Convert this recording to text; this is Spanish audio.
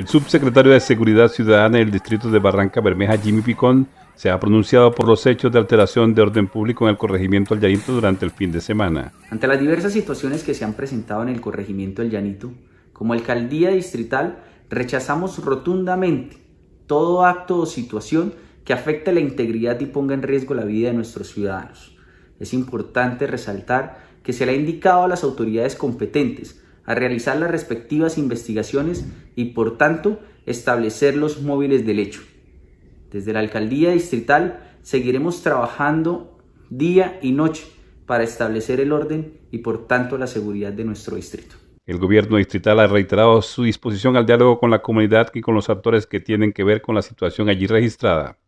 El subsecretario de Seguridad Ciudadana del Distrito de Barranca Bermeja, Jimmy Picón, se ha pronunciado por los hechos de alteración de orden público en el corregimiento El Llanito durante el fin de semana. Ante las diversas situaciones que se han presentado en el corregimiento El Llanito, como alcaldía distrital, rechazamos rotundamente todo acto o situación que afecte la integridad y ponga en riesgo la vida de nuestros ciudadanos. Es importante resaltar que se le ha indicado a las autoridades competentes a realizar las respectivas investigaciones y por tanto establecer los móviles del hecho. Desde la alcaldía distrital seguiremos trabajando día y noche para establecer el orden y por tanto la seguridad de nuestro distrito. El gobierno distrital ha reiterado su disposición al diálogo con la comunidad y con los actores que tienen que ver con la situación allí registrada.